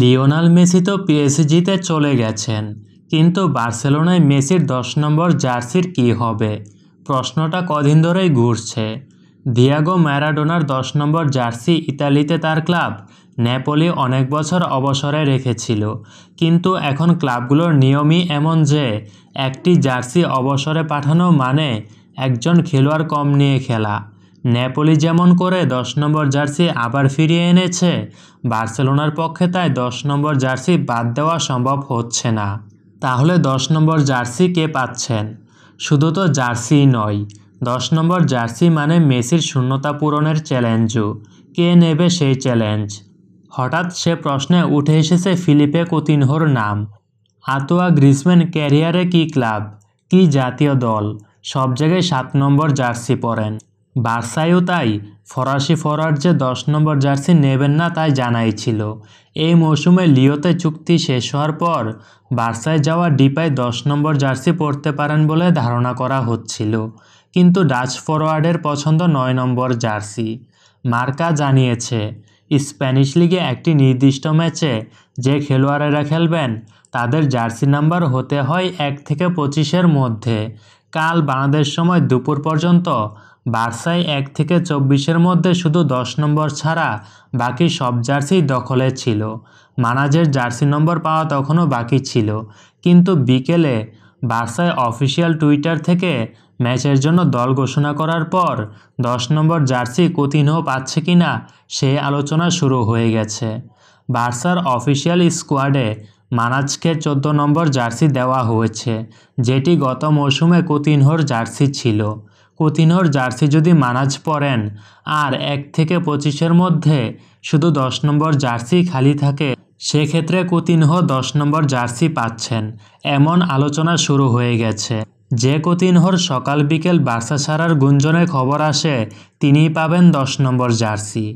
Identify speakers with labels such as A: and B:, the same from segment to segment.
A: Lionel Messi তো পিএসজিতে চলে গেছেন কিন্তু বার্সেলোনায় মেসির দশ নম্বর জার্সির কী হবে প্রশ্নটা কদিন ধরেই ঘুরছে দিয়াগো ম্যারাডোনার দশ নম্বর জার্সি ইতালিতে তার ক্লাব নেপোলি অনেক বছর অবসরে রেখেছিল কিন্তু এখন ক্লাবগুলোর নিয়মই এমন যে একটি জার্সি অবসরে পাঠানো মানে একজন খেলোয়াড় কম নিয়ে খেলা ন্যাপোলি যেমন করে দশ নম্বর জার্সি আবার ফিরিয়ে এনেছে বার্সেলোনার পক্ষে তাই দশ নম্বর জার্সি বাদ দেওয়া সম্ভব হচ্ছে না তাহলে দশ নম্বর জার্সি কে পাচ্ছেন শুধু তো জার্সি নয় দশ নম্বর জার্সি মানে মেসির শূন্যতা পূরণের চ্যালেঞ্জও কে নেবে সেই চ্যালেঞ্জ হঠাৎ সে প্রশ্নে উঠে এসেছে ফিলিপে কোতিনহোর নাম আতোয়া গ্রিসম্যান ক্যারিয়ারে কি ক্লাব কি জাতীয় দল সব জায়গায় সাত নম্বর জার্সি পরেন বার্সায়ও তাই ফরাসি ফরোয়ার্ড যে দশ নম্বর জার্সি নেবেন না তাই জানাই ছিল এই মৌসুমে লিওতে চুক্তি শেষ হওয়ার পর বার্সায় যাওয়া ডিপাই দশ নম্বর জার্সি পরতে পারেন বলে ধারণা করা হচ্ছিল কিন্তু ডাচ ফরোয়ার্ডের পছন্দ নয় নম্বর জার্সি মার্কা জানিয়েছে স্প্যানিশ লিগে একটি নির্দিষ্ট ম্যাচে যে খেলোয়াড়েরা খেলবেন তাদের জার্সি নাম্বার হতে হয় এক থেকে পঁচিশের মধ্যে কাল বাংলাদেশ সময় দুপুর পর্যন্ত বার্সায় এক থেকে চব্বিশের মধ্যে শুধু দশ নম্বর ছাড়া বাকি সব জার্সি দখলে ছিল মানাজের জার্সি নম্বর পাওয়া তখনও বাকি ছিল কিন্তু বিকেলে বার্সায় অফিসিয়াল টুইটার থেকে ম্যাচের জন্য দল ঘোষণা করার পর দশ নম্বর জার্সি কোতিনহো পাচ্ছে কিনা সে আলোচনা শুরু হয়ে গেছে বার্সার অফিসিয়াল স্কোয়াডে মানাজকে চোদ্দ নম্বর জার্সি দেওয়া হয়েছে যেটি গত মৌসুমে কুতিনহর জার্সি ছিল কুতিনহর জার্সি যদি মানাজ পরেন আর এক থেকে পঁচিশের মধ্যে শুধু দশ নম্বর জার্সি খালি থাকে সেক্ষেত্রে কোতিনহো দশ নম্বর জার্সি পাচ্ছেন এমন আলোচনা শুরু হয়ে গেছে যে কুতিনহর সকাল বিকেল বার্সা সারার গুঞ্জনে খবর আসে তিনিই পাবেন দশ নম্বর জার্সি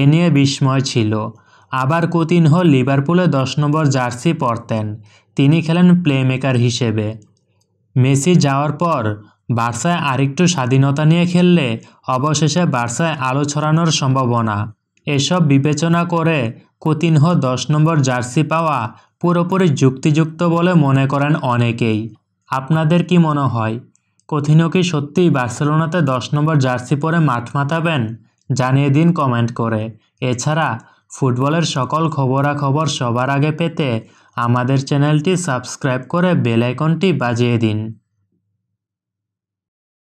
A: এ নিয়ে বিস্ময় ছিল আবার কোতিনহো লিভারপুলে দশ নম্বর জার্সি পরতেন তিনি খেলেন প্লেমেকার হিসেবে মেসি যাওয়ার পর বার্সায় আরেকটু স্বাধীনতা নিয়ে খেললে অবশেষে বার্সায় আলো ছড়ানোর সম্ভাবনা এসব বিবেচনা করে কোতিনহো দশ নম্বর জার্সি পাওয়া পুরোপুরি যুক্তিযুক্ত বলে মনে করেন অনেকেই আপনাদের কি মনে হয় কোথিনো কি সত্যিই বার্সেলোনাতে দশ নম্বর জার্সি পরে মাঠ মাতাবেন জানিয়ে দিন কমেন্ট করে এছাড়া ফুটবলের সকল খবরাখবর সবার আগে পেতে আমাদের চ্যানেলটি সাবস্ক্রাইব করে বেলাইকনটি বাজিয়ে দিন